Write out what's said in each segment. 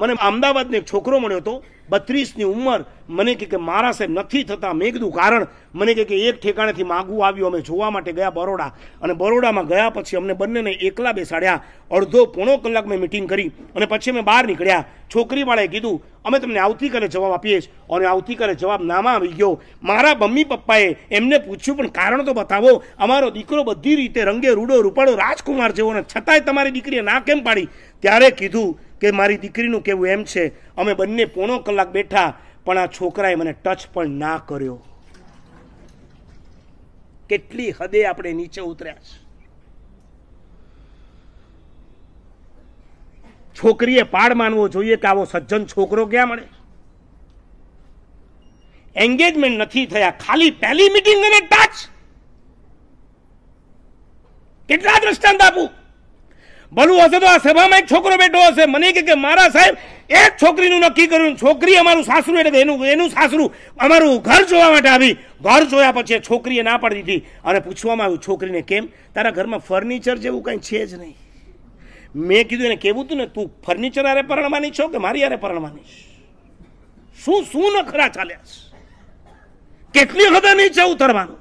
મને અમદાવાદનો એક છોકરો મળ્યો હતો બત્રીસની ઉંમર મને કહે કે મારા સાહેબ નથી થતા મેં કીધું કારણ મને કહે કે એક ઠેકાણેથી માગવું આવ્યું અમે જોવા માટે ગયા બરોડા અને બરોડામાં ગયા પછી અમને બંનેને એકલા બેસાડ્યા અડધો પોણો કલાક મેં મિટિંગ કરી અને પછી અમે બહાર નીકળ્યા છોકરીવાળાએ કીધું અમે તમને આવતીકાલે જવાબ આપીએ છીએ અને આવતીકાલે જવાબ નામાં આવી ગયો મારા મમ્મી પપ્પાએ એમને પૂછ્યું પણ કારણ તો બતાવો અમારો દીકરો બધી રીતે રંગે રૂડો રૂપાળો રાજકુમાર જેવો ને છતાંય તમારી દીકરીએ ના કેમ પાડી ત્યારે કીધું કે મારી દીકરીનું કેવું એમ છે અમે બંને પોણો કલાક બેઠા પણ આ છોકરાએ મને ટચ પણ ના કર્યો કેટલી હદે આપણે નીચે ઉતર્યા છે છોકરીએ પાડ માનવો જોઈએ કે આવો સજ્જન છોકરો ક્યાં મળે એન્ગેજમેન્ટ નથી થયા ખાલી પહેલી મીટિંગ અને ટચ કેટલા દ્રષ્ટાંત આપું ભલું હશે તો આ સભામાં એક છોકરો બેઠો હશે મને કે મારા સાહેબ એક છોકરીનું નક્કી કર્યું છોકરી અમારું સાસરું એટલે એનું એનું સાસરું અમારું ઘર જોવા માટે આવી ઘર જોયા પછી છોકરીએ ના પાડી દીધી અને પૂછવામાં આવ્યું છોકરીને કેમ તારા ઘરમાં ફર્નિચર જેવું કંઈ છે જ નહીં મેં કીધું એને કેવું હતું ને તું ફર્નિચર આરે પરણવાની છો કે મારી આરે પરણવાની શું શું નખરા ચાલ્યા કેટલી હદે નહીં છે ઉતરવાનું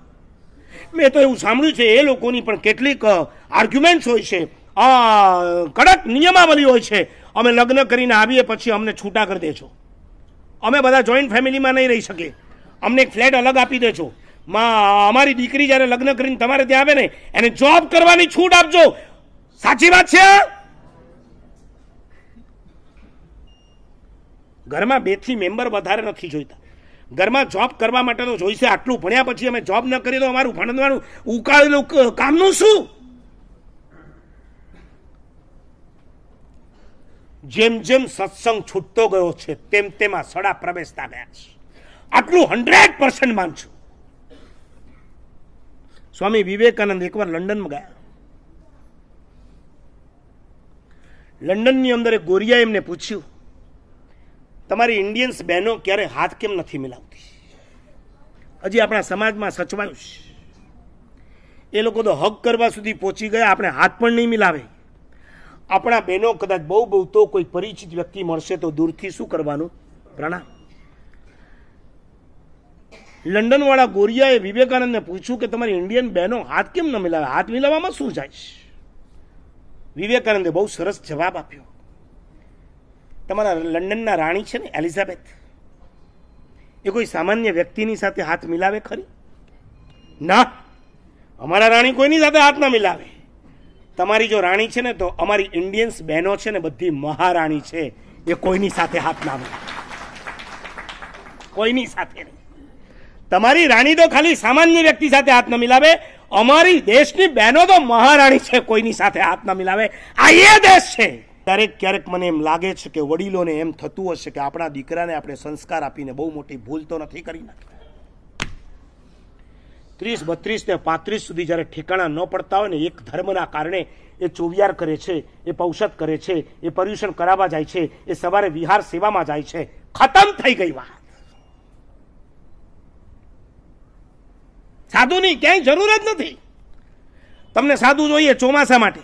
મેં તો એવું સાંભળ્યું છે એ લોકોની પણ કેટલીક આર્ગ્યુમેન્ટ્સ હોય છે કડક નિયમાવલી હોય છે અમે લગ્ન કરીને આવીએ પછી અમને છૂટા કરી દેજો અમે બધા જોઈન્ટ ફેમિલીમાં નહીં રહી શકીએ અમને એક ફ્લેટ અલગ આપી દેજો માં અમારી દીકરી જ્યારે લગ્ન કરીને તમારે ત્યાં આવે ને એને જોબ કરવાની છૂટ આપજો સાચી વાત છે ઘરમાં બેથી મેમ્બર વધારે નથી જોઈતા ઘરમાં જોબ કરવા માટે જોઈશે આટલું ભણ્યા પછી અમે જોબ ન કરીએ તો અમારું ભણવાનું ઉકાળેલું કામનું શું જેમ જેમ સત્સંગ છૂટતો ગયો છે તેમ તેમાં સડા પ્રવેશતા ગયા છે આટલું હંડ્રેડ પર્સન્ટ માનશું સ્વામી વિવેકાનંદ એકવાર લંડનમાં ગયા લંડનની અંદર એક ગોરિયા એમને પૂછ્યું તમારી ઇન્ડિયન્સ બહેનો ક્યારે હાથ કેમ નથી મિલાવતી હજી આપણા સમાજમાં સચવાયું છે એ લોકો તો હક કરવા સુધી પહોંચી ગયા આપણે હાથ પણ નહીં મિલાવે આપણા બહેનો કદાચ બહુ બહુ તો કોઈ પરિચિત વ્યક્તિ મળશે તો દૂરથી શું કરવાનું પ્રણામ લંડનવાળા ગોરિયાએ વિવેકાનંદને પૂછ્યું કે તમારી ઇન્ડિયન બહેનો હાથ કેમ ન મિલાવે હાથ મિલાવવામાં શું જાય વિવેકાનંદે બહુ સરસ જવાબ આપ્યો તમારા લંડનના રાણી છે ને એલિઝાબેથ એ કોઈ સામાન્ય વ્યક્તિની સાથે હાથ મિલાવે ખરી ના અમારા રાણી કોઈની સાથે હાથ ના મિલાવે તમારી જો રાણી છે ને તો અમારી ઇન્ડિયન્સ બહેનો છે ને બધી મહારાણી છે એ કોઈની સાથે હાથ ના કોઈની સાથે નહીં તમારી રાણી તો ખાલી સામાન્ય વ્યક્તિ સાથે હાથ ન મિલાવે અમારી દેશની બહેનો તો મહારાણી છે કોઈની સાથે હાથ ન મિલાવે આ એ દેશ છે ક્યારેક ક્યારેક મને એમ લાગે છે કે વડીલોને એમ થતું હશે કે આપણા દીકરાને આપણે સંસ્કાર આપીને બહુ મોટી ભૂલ તો નથી કરી નાખી ત્રીસ બત્રીસ ને પાંત્રીસ સુધી જ્યારે ઠેકાણા ન પડતા હોય ને એક ધર્મના કારણે એ ચોવિયાર કરે છે એ પૌષદ કરે છે એ પર્યુષણ કરાવવા જાય છે એ સવારે વિહાર સેવામાં જાય છે ખતમ થઈ ગઈ વાત સાધુની ક્યાંય જરૂર જ નથી તમને સાધુ જોઈએ ચોમાસા માટે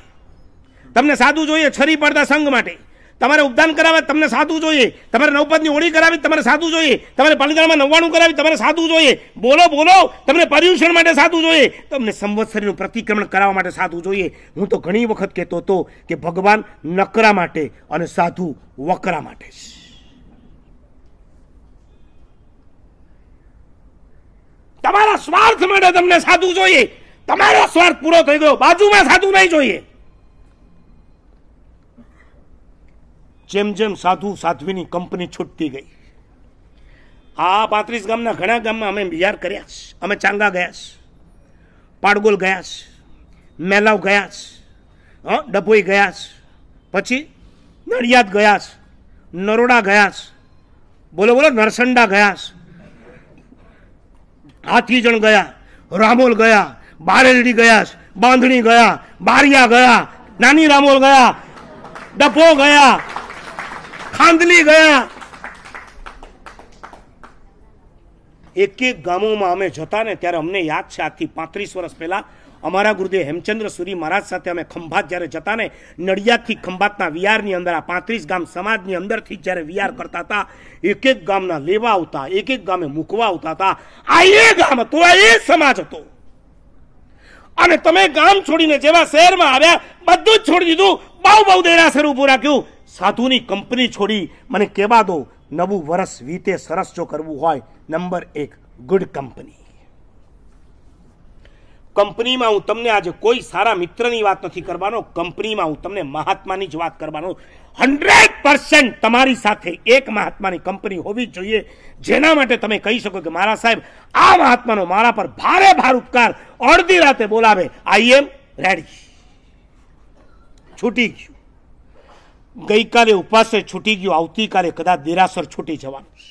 તમને સાધુ જોઈએ છરી પડતા સંઘ માટે તમારે ઉપદાન કરાવે તમને સાદું જોઈએ તમારે નવપદની ઓળી કરાવી તમારે સાદું જોઈએ તમારે પાલિતાણામાં નવ્વાણું કરાવી તમારે સાદું જોઈએ બોલો બોલો તમને પર્યુષણ માટે સાદું જોઈએ તમને સંવત્સરીનું પ્રતિક્રમણ કરાવવા માટે સાદું જોઈએ હું તો ઘણી વખત કહેતો હતો કે ભગવાન નકરા માટે અને સાધુ વકરા માટે છે તમારા સ્વાર્થ માટે તમને સાધુ જોઈએ તમારો સ્વાર્થ પૂરો થઈ ગયો બાજુમાં સાધુ નહીં જોઈએ जेम जेम साधु साध्वी कंपनी छूटती गई आ पात्रीस गाम घना गाम में अमे बिहार कर अमे चांगा गया पाड़गोल गया मेलाव गया डबोई गया पची नड़ियाद गया नरोड़ा गया बोलो बोलो नरसंडा गया हाथीजण गया रामोल गया बारेलडी गया बांधणी गया बारिया गया नानी रामोल गया डपो गया ખાંદલી ગયા એક એક ગામોમાં અમે જતા ને ત્યારે અમને યાદ છે આજથી પાંત્રીસ વર્ષ પહેલા અમારા ગુરુદેવ હેમચંદ્ર સુરી મહારાજ સાથે અમે ખંભાત જ્યારે જતા ને નડિયાદથી ખંભાતના વિયારની અંદર આ પાંત્રીસ ગામ સમાજની અંદરથી જ્યારે વિયાર કરતા હતા એક એક ગામના લેવા આવતા એક એક ગામે મૂકવા આવતા હતા આ એ ગામ હતો આ એ સમાજ હતો અને તમે ગામ છોડીને જેવા શહેરમાં આવ્યા બધું જ છોડી દીધું બહુ બહુ દેરાસર ઊભું રાખ્યું સાધુની કંપની છોડી મને કહેવા દો નવું વર્ષ વીતે સરસ જો કરવું હોય નંબર એક ગુડ કંપની કંપનીમાં હું તમને આજે કોઈ સારા મિત્રની વાત નથી કરવાનો કંપનીમાં હું તમને મહાત્માની જ વાત કરવાનો હંડ્રેડ પર્સન્ટ તમારી સાથે એક મહાત્માની કંપની હોવી જોઈએ જેના માટે તમે કહી શકો કે મારા સાહેબ આ મહાત્માનો મારા પર ભારે ભાર ઉપકાર અડધી રાતે બોલાવે આઈ એમ રેડી છૂટી ગયું ગઈકાલે ઉપાસે છૂટી ગયો આવતીકાલે કદાચ દેરાસર છૂટી જવાનું છે